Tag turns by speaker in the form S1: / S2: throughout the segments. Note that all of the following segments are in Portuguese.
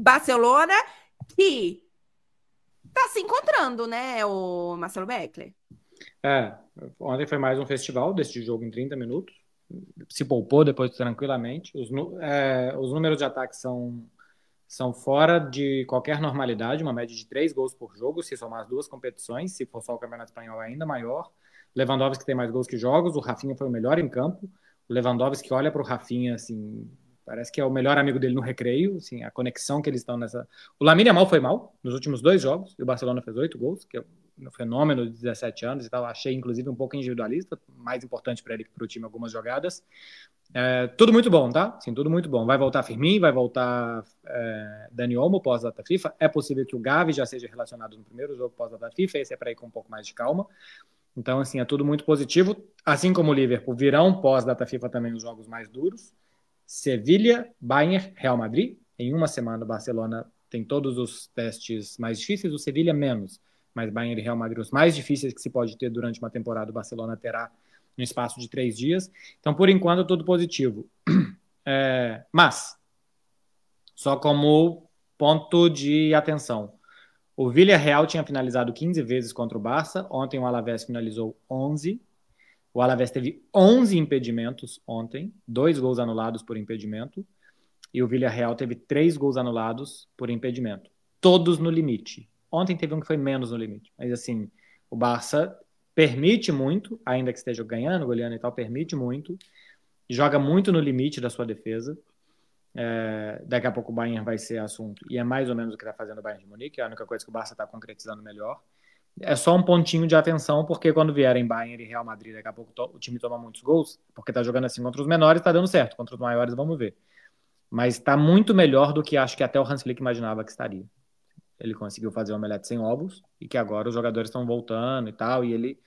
S1: Barcelona que tá se encontrando, né, o Marcelo Beckler?
S2: É, ontem foi mais um festival desse jogo em 30 minutos. Se poupou depois tranquilamente. Os, é, os números de ataque são, são fora de qualquer normalidade, uma média de três gols por jogo, se somar as duas competições, se for só o Campeonato Espanhol é ainda maior. Lewandowski tem mais gols que jogos, o Rafinha foi o melhor em campo. O Lewandowski olha para o Rafinha assim, Parece que é o melhor amigo dele no recreio, assim, a conexão que eles estão nessa. O Lamine mal foi mal nos últimos dois jogos, e o Barcelona fez oito gols, que é um fenômeno de 17 anos e tal. Achei, inclusive, um pouco individualista, mais importante para ele que para o time algumas jogadas. É, tudo muito bom, tá? Sim, tudo muito bom. Vai voltar Firmin, vai voltar é, Dani Olmo pós-data FIFA. É possível que o Gavi já seja relacionado no primeiro jogo pós-data FIFA, esse é para ir com um pouco mais de calma. Então, assim, é tudo muito positivo. Assim como o Liverpool, virão pós-data FIFA também os jogos mais duros. Sevilha, Bayern, Real Madrid. Em uma semana, o Barcelona tem todos os testes mais difíceis, o Sevilha menos. Mas Bayern e Real Madrid, os mais difíceis que se pode ter durante uma temporada, o Barcelona terá no espaço de três dias. Então, por enquanto, tudo positivo. É, mas, só como ponto de atenção. O Villarreal tinha finalizado 15 vezes contra o Barça. Ontem o Alavés finalizou 11. O Alavés teve 11 impedimentos ontem, dois gols anulados por impedimento, e o Villarreal teve três gols anulados por impedimento, todos no limite. Ontem teve um que foi menos no limite, mas assim, o Barça permite muito, ainda que esteja ganhando, goleando e tal, permite muito, joga muito no limite da sua defesa. É, daqui a pouco o Bayern vai ser assunto, e é mais ou menos o que está fazendo o Bayern de Munique, é a única coisa que o Barça está concretizando melhor é só um pontinho de atenção, porque quando vierem Bayern e Real Madrid, daqui a pouco o time toma muitos gols, porque tá jogando assim contra os menores, tá dando certo, contra os maiores vamos ver. Mas está muito melhor do que acho que até o Hans Flick imaginava que estaria. Ele conseguiu fazer o omelete sem ovos e que agora os jogadores estão voltando e tal, e ele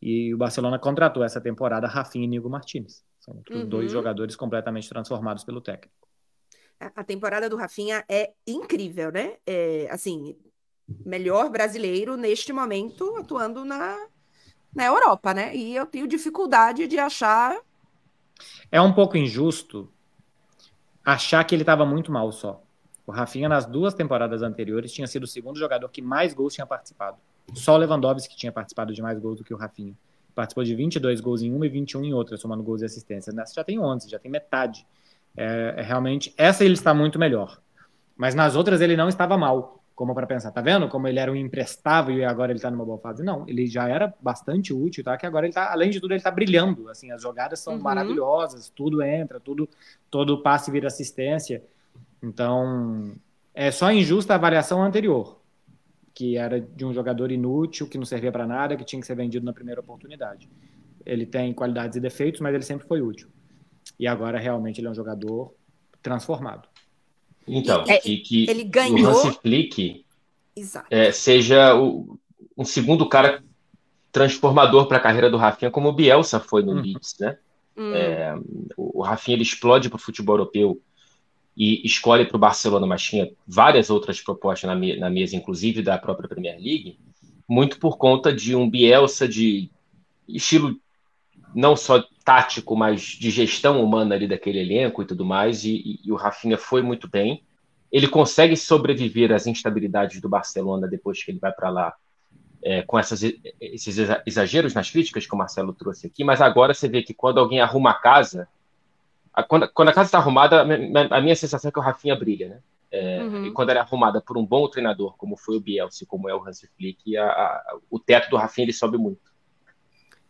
S2: e o Barcelona contratou essa temporada Rafinha e Nigo Martinez. São tipo, uhum. dois jogadores completamente transformados pelo técnico.
S1: A temporada do Rafinha é incrível, né? É, assim, melhor brasileiro neste momento atuando na, na Europa, né? E eu tenho dificuldade de achar.
S2: É um pouco injusto achar que ele estava muito mal só. O Rafinha, nas duas temporadas anteriores, tinha sido o segundo jogador que mais gols tinha participado. Só o Lewandowski tinha participado de mais gols do que o Rafinha. Participou de 22 gols em uma e 21 em outra, somando gols e assistências. Nessa já tem 11, já tem metade. É, é, realmente, essa ele está muito melhor. Mas nas outras ele não estava mal como para pensar, tá vendo como ele era um imprestável e agora ele tá numa boa fase? Não, ele já era bastante útil, tá? Que agora ele tá, além de tudo, ele tá brilhando, assim, as jogadas são uhum. maravilhosas, tudo entra, tudo, todo passe vira assistência. Então, é só injusta a avaliação anterior, que era de um jogador inútil, que não servia para nada, que tinha que ser vendido na primeira oportunidade. Ele tem qualidades e defeitos, mas ele sempre foi útil. E agora realmente ele é um jogador transformado.
S3: Então, é, que, que ele ganhou... o Hans Flick é, seja o, um segundo cara transformador para a carreira do Rafinha, como o Bielsa foi no uhum. Leeds, né? Uhum. É, o Rafinha ele explode para o futebol europeu e escolhe para o Barcelona, mas tinha várias outras propostas na, me na, mesa, inclusive da própria Premier League, muito por conta de um Bielsa de estilo não só tático, mas de gestão humana ali daquele elenco e tudo mais, e, e, e o Rafinha foi muito bem. Ele consegue sobreviver às instabilidades do Barcelona depois que ele vai para lá, é, com essas, esses exageros nas críticas que o Marcelo trouxe aqui, mas agora você vê que quando alguém arruma a casa, a, quando, quando, a casa está arrumada, a, a minha sensação é que o Rafinha brilha, né? É, uhum. E quando é arrumada por um bom treinador, como foi o Bielsa, como é o Hans Flick, a, a, o teto do Rafinha ele sobe muito.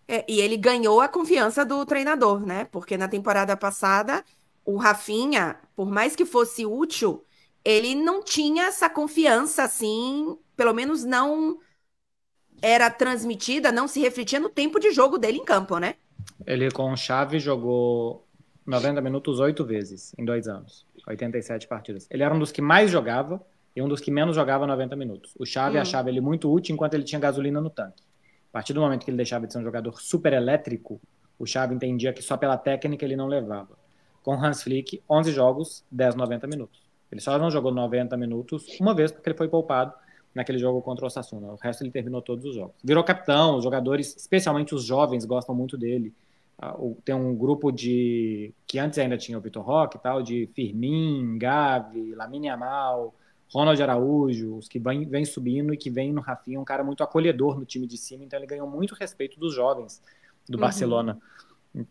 S1: É, e ele ganhou a confiança do treinador, né? Porque na temporada passada, o Rafinha, por mais que fosse útil, ele não tinha essa confiança assim, pelo menos não era transmitida, não se refletia no tempo de jogo dele em campo, né?
S2: Ele com chave jogou 90 minutos oito vezes em dois anos, 87 partidas. Ele era um dos que mais jogava e um dos que menos jogava 90 minutos. O Chave hum. achava ele muito útil enquanto ele tinha gasolina no tanque. A partir do momento que ele deixava de ser um jogador super elétrico, o Xavi entendia que só pela técnica ele não levava. Com Hans Flick, 11 jogos, 10, 90 minutos. Ele só não jogou 90 minutos uma vez porque ele foi poupado naquele jogo contra o Osasuna. O resto ele terminou todos os jogos. Virou capitão, os jogadores, especialmente os jovens, gostam muito dele. Ah, tem um grupo de que antes ainda tinha o Vitor Roque e tal, de Firmin, Gavi, Lamine Amal, Ronald Araújo, os que vem, vem subindo e que vem no Rafinha, um cara muito acolhedor no time de cima, então ele ganhou muito respeito dos jovens
S1: do uhum. Barcelona.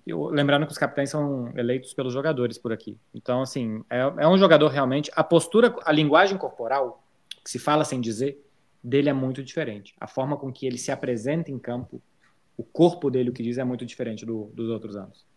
S2: Eu, lembrando que os capitães são eleitos pelos jogadores por aqui. Então, assim, é, é, um jogador realmente. A postura, a linguagem corporal, que se fala sem dizer, dele é muito diferente. A forma com que ele se apresenta em campo, o corpo dele, o que diz, é muito diferente do, dos outros anos.